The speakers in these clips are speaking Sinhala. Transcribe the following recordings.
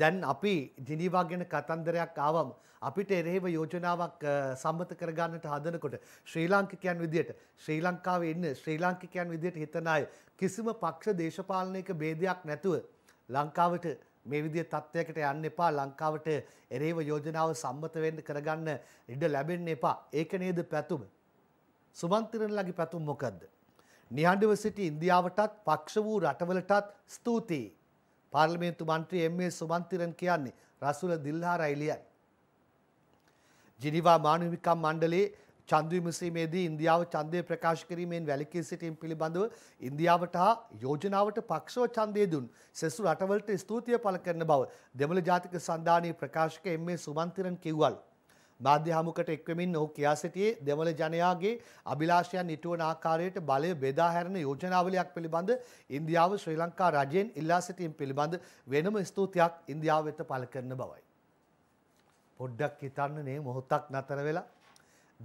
දැන් අපි ජිනීවා ගැන කතන්දරයක් ආවම අපිට එරෙහිව යෝජනාවක් සම්මත කරගන්නට හදනකොට ශ්‍රී ලාංකිකයන් විදියට ශ්‍රී ලංකාවේ ඉන්න ශ්‍රී ලාංකිකයන් විදියට හිතන අය කිසිම පක්ෂ දේශපාලනික ભેදයක් නැතුව ලංකාවට මේ විදිය තත්ත්වයකට යන්න එපා ලංකාවට එරෙහිව යෝජනාව සම්මත වෙන්න කරගන්න ඉඩ ලැබෙන්න එපා ඒක නේද පැතුම සුමන්තිරණලගේ පැතුම් මොකද්ද නිහඬව සිටි ඉන්දියාවටත් පක්ෂ වූ රටවලටත් ස්තුතියි පාර්ලිමේන්තු මන්ත්‍රී එම්.ඒ. සුමන්තිරන් කියන්නේ රසුල දිල්හාරයි ලියන්නේ. ජිනිවා මානවිකම් මණ්ඩලයේ චන්ද විමසීමේදී ඉන්දියාව ඡන්දය ප්‍රකාශ කිරීමෙන් වැළකී සිටීම පිළිබඳව ඉන්දියාවට හා යෝජනාවට පක්ෂව ඡන්දය දුන් සෙසු රටවලට ස්තුතිය පළ කරන බව දෙමළ ජාතික සන්ධානයේ ප්‍රකාශක එම්.ඒ. සුමන්තිරන් කිව්වලු. මාධ්‍ය හමුකට එක්වමින් ඔහු කියා සිටියේ දෙමළ ජනයාගේ අභිලාෂයන් ඉටුවන ආකාරයට බලය බෙදා හැරෙන යෝජනාවලියක් පිළිබඳ ඉන්දියාව ශ්‍රී ලංකා රජයෙන් ඉල්ලා සිටීම පිළිබඳ වෙනම ස්තුතියක් ඉන්දියාව වෙත පළ කරන බවයි. පොඩ්ඩක් හිතන්න නේ මොහොතක් නතර වෙලා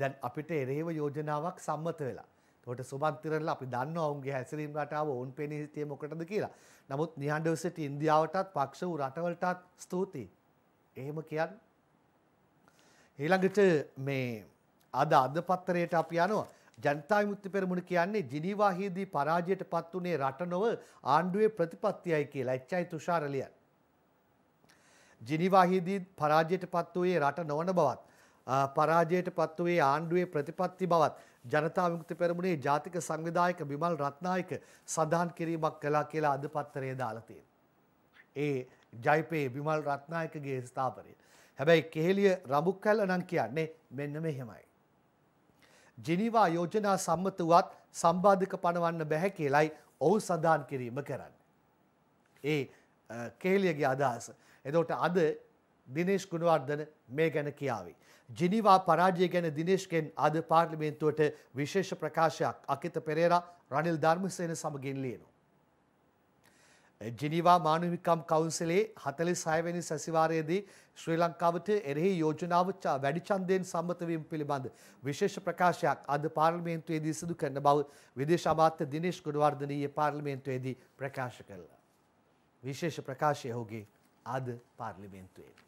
දැන් අපිට එරෙහිව යෝජනාවක් සම්මත වෙලා. ඒකට සුබන්තිරල අපි දන්නවා ඔවුන්ගේ හැසිරීම රටාව ඔවුන් පෙනී සිටියේ මොකටද කියලා. නමුත් නිහඬව සිටි ඉන්දියාවටත් පක්ෂ වූ රටවලටත් ස්තුතියි. එහෙම කියන්නේ ඊළඟට මේ අද අද පත්තරයට අපි යනවා. ජනතා විමුක්ති පෙරමුණ කියන්නේ ජිනීවාහිදී පරාජයට පත් වුණේ රට නොව ආණ්ඩුවේ ප්‍රතිපත්තියයි කියලා එච්චයි තුෂාර ලියන. ජිනීවාහිදී පරාජයට පත් වූයේ රට නොවන බවත් පරාජයට පත් වූයේ ආණ්ඩුවේ ප්‍රතිපත්ති බවත් ජනතා විමුක්ති පෙරමුණේ ජාතික සංවිධායක විමල් රත්නායක සඳහන් කිරීමක් කළා කියලා අද පත්තරේ දාලා තියෙනවා. ඒ ජයිපේ විමල් රත්නායකගේ ස්ථාපනය. හැබැයි කෙහෙලිය රමුක්කැල්ල නම් කියන්නේ මෙන්න මෙහෙමයි. ජිනිවා යෝජනා සම්මත වුවත් සම්බාධක පනවන්න බැහැ කියලයි ඔහු සඳහන් කිරීම කරන්න. ඒ කෙහෙලියගේ අදහස. එදෝට අද දිනේශ් ගුණවර්ධන මේ ගැන කියාවේ. ජිනිවා පරාජය ගැන දිනේශ්කෙන් අද පාර්ලිමේන්තුවට විශේෂ ප්‍රකාශයක් අකිත පෙරේරා රනිල් ධර්මසේන සමගින් ලියනවා. ජිනිවා මානවිකම් කවුන්සිලේ හතලි සයවැනි සැසිවාරයේදී ශ්‍රී ලංකාවට එරෙහි යෝජනාවච්චා වැඩිචන්දයෙන් සම්මතවීම පිළිබඳ විශේෂ ප්‍රකාශයක් අද පාර්ලිමේන්තුවේදී සිදු කරන බව විදේශ අමාත්‍ය දිනේශ් ගුණවර්ධනීය පාර්ලිමේන්තුවේදී ප්‍රකාශ කළා. විශේෂ ප්‍රකාශය ඔහුගේ අද පාර්ලිමේන්තුවේදී.